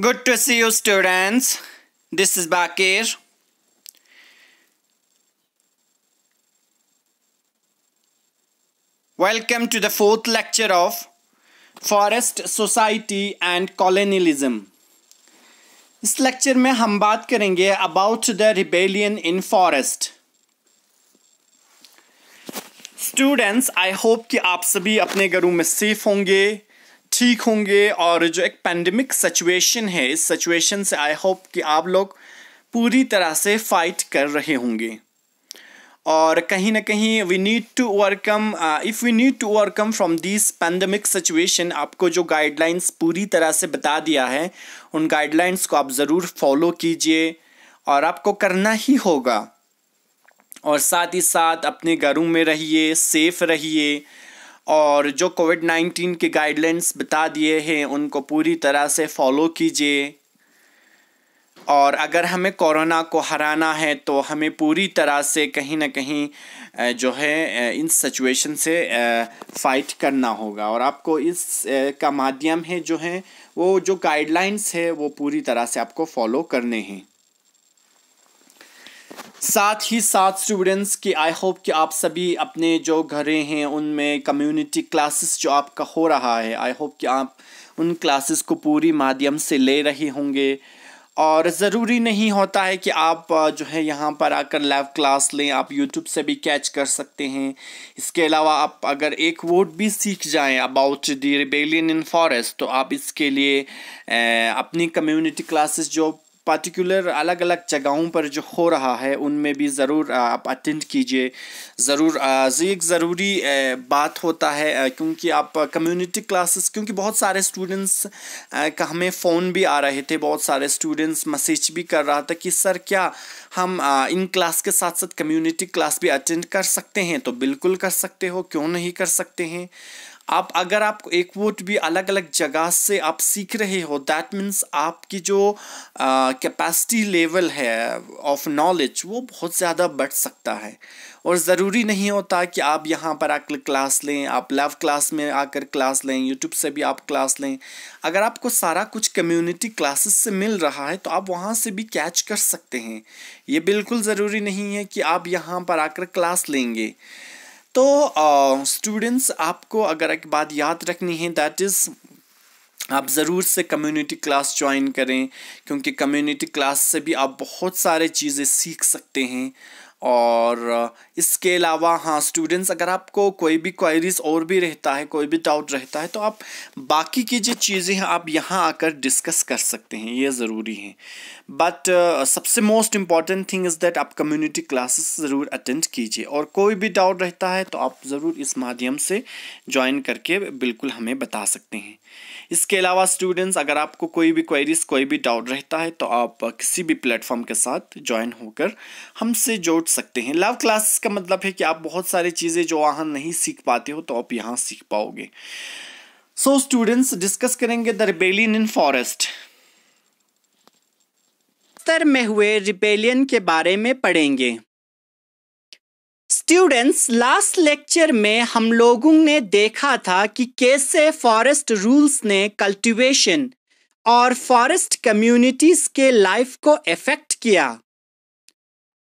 Good to see you students. This is Bakir. Welcome to the fourth lecture of Forest Society and Colonialism. इस lecture में हम बात करेंगे about the rebellion in forest students I hope कि आप सभी अपने घरों में सेफ होंगे ठीक होंगे और जो एक पैंडमिक सिचुएशन है इस सिचुएशन से आई होप कि आप लोग पूरी तरह से फाइट कर रहे होंगे और कहीं ना कहीं we need to overcome if we need to overcome from this pandemic situation आपको जो गाइडलाइंस पूरी तरह से बता दिया है उन गाइडलाइंस को आप ज़रूर फॉलो कीजिए और आपको करना ही होगा और साथ ही साथ अपने घरों में रहिए सेफ़ रहिए और जो कोविड नाइन्टीन के गाइडलाइंस बता दिए हैं उनको पूरी तरह से फॉलो कीजिए और अगर हमें कोरोना को हराना है तो हमें पूरी तरह से कहीं ना कहीं जो है इन सिचुएशन से फाइट करना होगा और आपको इस का माध्यम है जो है वो जो गाइडलाइंस है वो पूरी तरह से आपको फॉलो करने हैं साथ ही साथ स्टूडेंट्स कि आई होप कि आप सभी अपने जो घरें हैं उनमें कम्युनिटी क्लासेस जो आपका हो रहा है आई होप कि आप उन क्लासेस को पूरी माध्यम से ले रहे होंगे और ज़रूरी नहीं होता है कि आप जो है यहाँ पर आकर लाइव क्लास लें आप यूट्यूब से भी कैच कर सकते हैं इसके अलावा आप अगर एक वर्ड भी सीख जाएं about the rebellion in forest तो आप इसके लिए अपनी कम्युनिटी क्लासेस जो पार्टिकुलर अलग अलग जगहों पर जो हो रहा है उनमें भी ज़रूर आप अटेंड कीजिए ज़रूर एक ज़रूरी बात होता है क्योंकि आप कम्युनिटी क्लासेस क्योंकि बहुत सारे स्टूडेंट्स का हमें फ़ोन भी आ रहे थे बहुत सारे स्टूडेंट्स मैसेज भी कर रहा था कि सर क्या हम इन क्लास के साथ साथ कम्युनिटी क्लास भी अटेंड कर सकते हैं तो बिल्कुल कर सकते हो क्यों नहीं कर सकते हैं आप अगर आप एक वोट भी अलग अलग जगह से आप सीख रहे हो दैट मीन्स आपकी जो कैपेसिटी लेवल है ऑफ नॉलेज वो बहुत ज़्यादा बढ़ सकता है और ज़रूरी नहीं होता कि आप यहाँ पर आकर क्लास लें आप लाइव क्लास में आकर क्लास लें यूट्यूब से भी आप क्लास लें अगर आपको सारा कुछ कम्युनिटी क्लासेस से मिल रहा है तो आप वहाँ से भी कैच कर सकते हैं ये बिल्कुल ज़रूरी नहीं है कि आप यहाँ पर आकर क्लास लेंगे तो स्टूडेंट्स uh, आपको अगर एक बात याद रखनी है दैट इज़ आप ज़रूर से कम्युनिटी क्लास ज्वाइन करें क्योंकि कम्युनिटी क्लास से भी आप बहुत सारे चीज़ें सीख सकते हैं और इसके अलावा हाँ स्टूडेंट्स अगर आपको कोई भी क्वेरीज और भी रहता है कोई भी डाउट रहता है तो आप बाकी की जो चीज़ें हैं आप यहाँ आकर डिस्कस कर सकते हैं ये ज़रूरी है बट uh, सबसे most important thing is that आप कम्युनिटी क्लासेस ज़रूर अटेंड कीजिए और कोई भी डाउट रहता है तो आप ज़रूर इस माध्यम से ज्वाइन करके बिल्कुल हमें बता सकते हैं इसके अलावा स्टूडेंट्स अगर आपको कोई भी क्वेरीज कोई भी डाउट रहता है तो आप किसी भी प्लेटफॉर्म के साथ ज्वाइन होकर हमसे जोड़ सकते हैं लाइव क्लासेस का मतलब है कि आप बहुत सारी चीज़ें जो वहाँ नहीं सीख पाते हो तो आप यहाँ सीख पाओगे सो स्टूडेंट्स डिस्कस करेंगे द रिबेलियन इन फॉरेस्ट में हुए रिबेलियन के बारे में पढ़ेंगे स्टूडेंट्स लास्ट लेक्चर में हम लोगों ने देखा था कि कैसे फॉरेस्ट रूल्स ने कल्टीवेशन और फॉरेस्ट कम्युनिटीज के लाइफ को इफेक्ट किया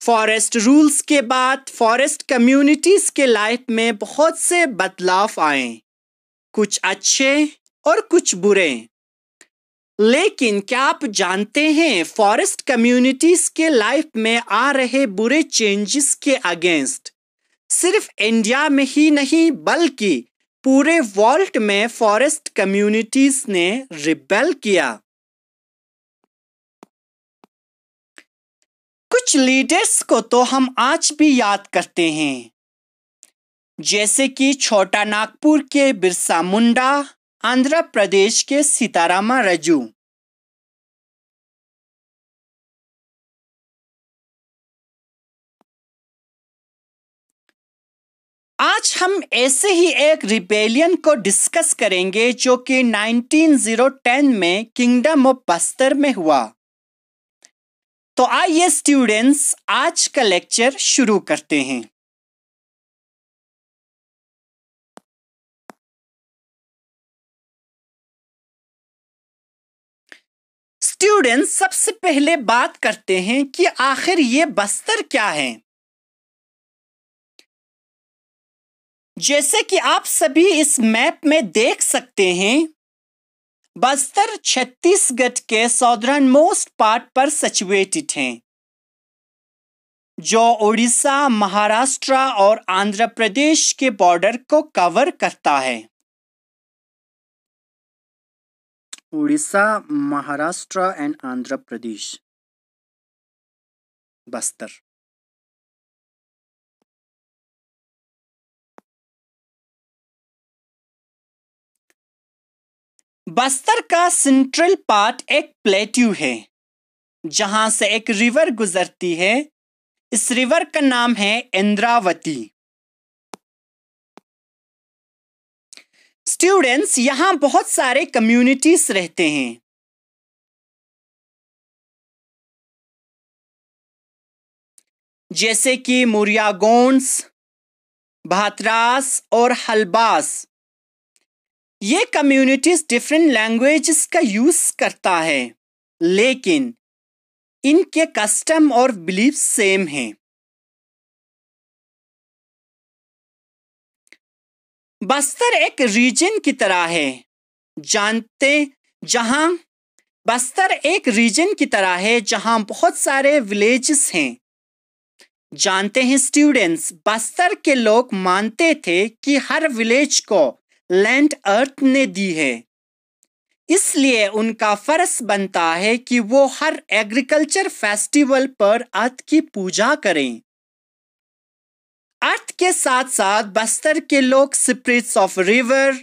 फॉरेस्ट रूल्स के बाद फॉरेस्ट कम्युनिटीज के लाइफ में बहुत से बदलाव आए कुछ अच्छे और कुछ बुरे लेकिन क्या आप जानते हैं फॉरेस्ट कम्युनिटीज के लाइफ में आ रहे बुरे चेंजेस के अगेंस्ट सिर्फ इंडिया में ही नहीं बल्कि पूरे वर्ल्ड में फॉरेस्ट कम्युनिटीज ने रिबेल किया कुछ लीडर्स को तो हम आज भी याद करते हैं जैसे कि छोटा नागपुर के बिरसा मुंडा आंध्र प्रदेश के सीतारामा रजू आज हम ऐसे ही एक रिबेलियन को डिस्कस करेंगे जो कि 1910 में किंगडम ऑफ बस्तर में हुआ तो आइए स्टूडेंट्स आज का लेक्चर शुरू करते हैं स्टूडेंट्स सबसे पहले बात करते हैं कि आखिर ये बस्तर क्या है जैसे कि आप सभी इस मैप में देख सकते हैं बस्तर छत्तीसगढ़ के सौदर्न मोस्ट पार्ट पर सिचुएटेड है जो उड़ीसा महाराष्ट्र और आंध्र प्रदेश के बॉर्डर को कवर करता है उड़ीसा महाराष्ट्र एंड आंध्र प्रदेश बस्तर बस्तर का सेंट्रल पार्ट एक प्लेट्यू है जहां से एक रिवर गुजरती है इस रिवर का नाम है इंद्रावती स्टूडेंट्स यहां बहुत सारे कम्युनिटीज रहते हैं जैसे कि मुरियागोंस भातरास और हलबास ये कम्युनिटीज डिफरेंट लैंग्वेजेस का यूज करता है लेकिन इनके कस्टम और बिलीफ सेम हैं बस्तर एक रीजन की तरह है जानते जहां बस्तर एक रीजन की तरह है जहां बहुत सारे विलेजेस हैं जानते हैं स्टूडेंट्स बस्तर के लोग मानते थे कि हर विलेज को लैंड अर्थ ने दी है इसलिए उनका फर्ज बनता है कि वो हर एग्रीकल्चर फेस्टिवल पर अर्थ की पूजा करें अर्थ के साथ साथ बस्तर के लोग स्प्रिट्स ऑफ रिवर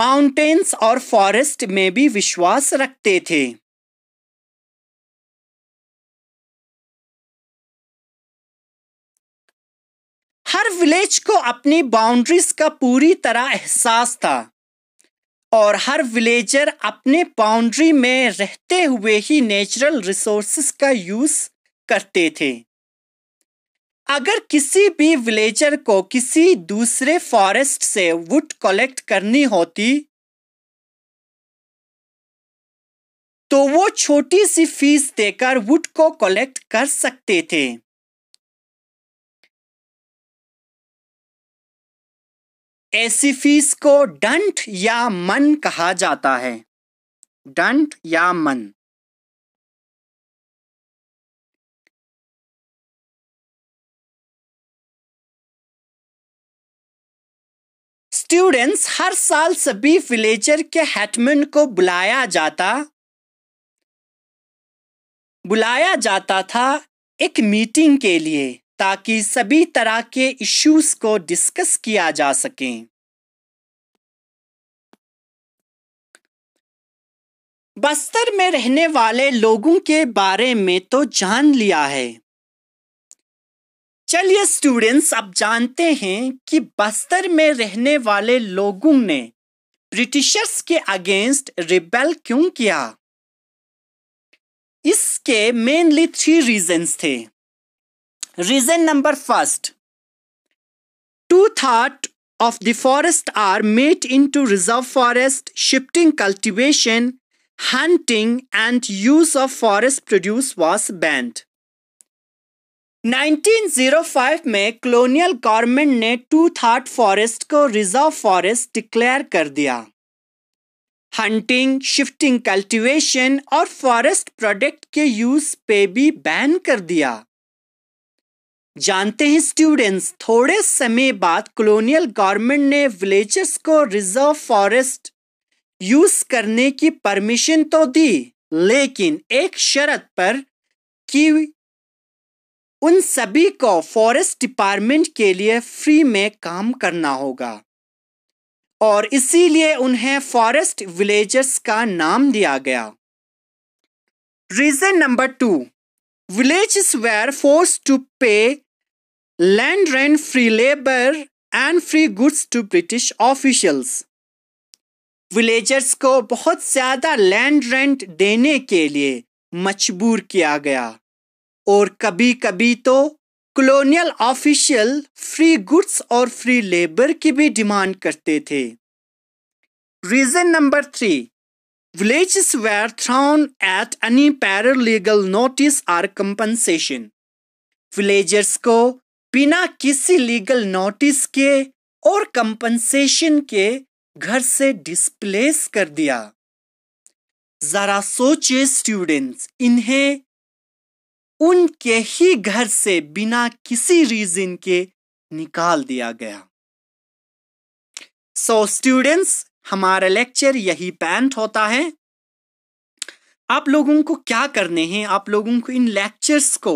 माउंटेन्स और फॉरेस्ट में भी विश्वास रखते थे विलेज को अपनी बाउंड्रीज का पूरी तरह एहसास था और हर विलेजर अपने बाउंड्री में रहते हुए ही नेचुरल रिसोर्स का यूज करते थे अगर किसी भी विलेजर को किसी दूसरे फॉरेस्ट से वुड कलेक्ट करनी होती तो वो छोटी सी फीस देकर वुड को कलेक्ट कर सकते थे एसिफिस को डंट या मन कहा जाता है डंट या मन स्टूडेंट्स हर साल सभी विलेजर के हेटमैन को बुलाया जाता बुलाया जाता था एक मीटिंग के लिए ताकि सभी तरह के इश्यूज को डिस्कस किया जा सके बस्तर में रहने वाले लोगों के बारे में तो जान लिया है चलिए स्टूडेंट्स अब जानते हैं कि बस्तर में रहने वाले लोगों ने ब्रिटिशर्स के अगेंस्ट रिबेल क्यों किया इसके मेनली थ्री रीजंस थे reason number first two third of the forest are made into reserve forest shifting cultivation hunting and use of forest produce was banned 1905 में कॉलोनियल गवर्नमेंट ने two थॉट forest को reserve forest declare कर दिया hunting shifting cultivation और forest product के use पे भी बैन कर दिया 1905 जानते हैं स्टूडेंट्स थोड़े समय बाद कॉलोनियल गवर्नमेंट ने विलेजर्स को रिजर्व फॉरेस्ट यूज करने की परमिशन तो दी लेकिन एक शर्त पर कि उन सभी को फॉरेस्ट डिपार्टमेंट के लिए फ्री में काम करना होगा और इसीलिए उन्हें फॉरेस्ट विलेजर्स का नाम दिया गया reason number two villages were forced to pay land rent, free labor, and free goods to British officials. Villagers को बहुत ज्यादा लैंड रेंट देने के लिए मजबूर किया गया और कभी कभी तो कॉलोनियल ऑफिशियल फ्री गुड्स और फ्री लेबर की भी डिमांड करते थे reason number three Villages were thrown at any paralegal notice or compensation. Villagers को बिना किसी लीगल नोटिस के और कंपनसेशन के घर से डिस्प्लेस कर दिया जरा सोचे स्टूडेंट्स इन्हें उनके ही घर से बिना किसी रीजन के निकाल दिया गया सो स्टूडेंट्स हमारा लेक्चर यही पैंट होता है आप लोगों को क्या करने हैं आप लोगों को इन लेक्चर्स को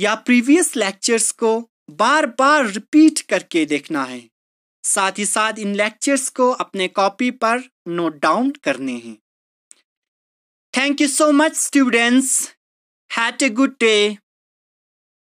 या प्रीवियस लेक्चर्स को बार बार रिपीट करके देखना है साथ ही साथ इन लेक्चर्स को अपने कॉपी पर नोट डाउन करने हैं thank you so much students have a good day